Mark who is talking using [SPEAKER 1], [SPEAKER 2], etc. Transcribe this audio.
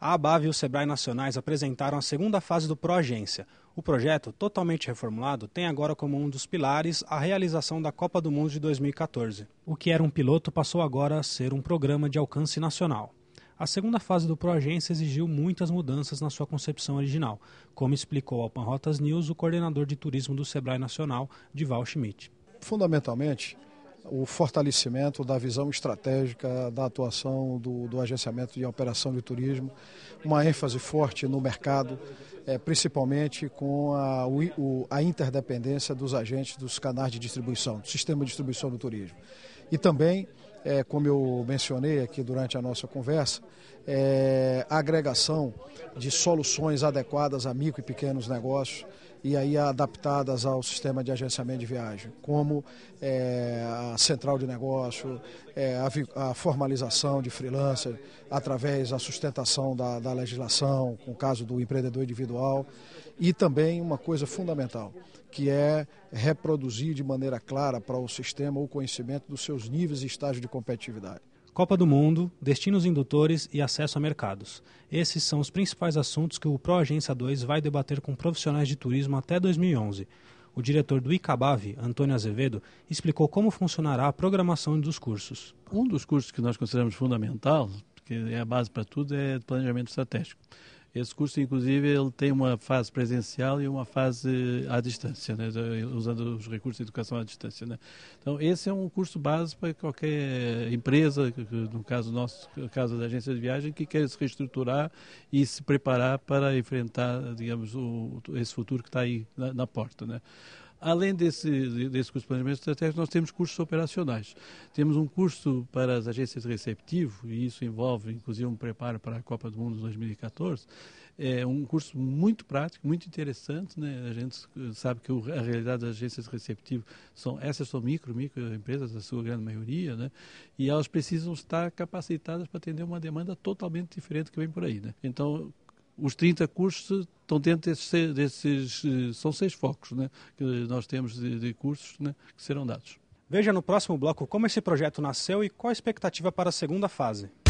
[SPEAKER 1] a ABAV e o SEBRAE Nacionais apresentaram a segunda fase do Proagência. O projeto, totalmente reformulado, tem agora como um dos pilares a realização da Copa do Mundo de 2014. O que era um piloto passou agora a ser um programa de alcance nacional. A segunda fase do Proagência exigiu muitas mudanças na sua concepção original, como explicou ao Panrotas News o coordenador de turismo do SEBRAE Nacional,
[SPEAKER 2] Dival Schmidt. Fundamentalmente, o fortalecimento da visão estratégica da atuação do, do agenciamento de operação de turismo, uma ênfase forte no mercado, é, principalmente com a, o, a interdependência dos agentes dos canais de distribuição, do sistema de distribuição do turismo. E também, é, como eu mencionei aqui durante a nossa conversa, é, a agregação de soluções adequadas a micro e pequenos negócios e aí adaptadas ao sistema de agenciamento de viagem, como é, a central de negócio, é, a, a, formalização de freelancer através da sustentação da, da legislação, com o caso do empreendedor individual, e também uma coisa fundamental, que é reproduzir de maneira clara para o sistema o conhecimento dos seus níveis e estágios de competitividade.
[SPEAKER 1] Copa do Mundo, destinos indutores e acesso a mercados. Esses são os principais assuntos que o ProAgência 2 vai debater com profissionais de turismo até 2011. O diretor do ICABAV, Antônio Azevedo, explicou como funcionará a
[SPEAKER 3] programação dos cursos. Um dos cursos que nós consideramos fundamental, que é a base para tudo, é planejamento estratégico. Esse curso, inclusive, ele tem uma fase presencial e uma fase eh, à distância, né? usando os recursos de educação à distância. Né? Então, esse é um curso base para qualquer empresa, no caso nosso, no caso da agência de viagem, que quer se reestruturar e se preparar para enfrentar, digamos, o, esse futuro que está aí na, na porta. Né? Além desse, desse curso de planejamento estratégico, nós temos cursos operacionais. Temos um curso para as agências de receptivo, e isso envolve, inclusive, um preparo para a Copa do Mundo de 2014. É um curso muito prático, muito interessante. Né? A gente sabe que a realidade das agências de receptivo são, essas são micro, microempresas, a sua grande maioria, né? e elas precisam estar capacitadas para atender uma demanda totalmente diferente que vem por aí. Né? Então, os 30 cursos estão dentro desses, desses eh, são seis focos né, que nós temos de, de cursos né, que serão dados. Veja no próximo bloco
[SPEAKER 1] como esse projeto nasceu e qual a expectativa para a segunda fase.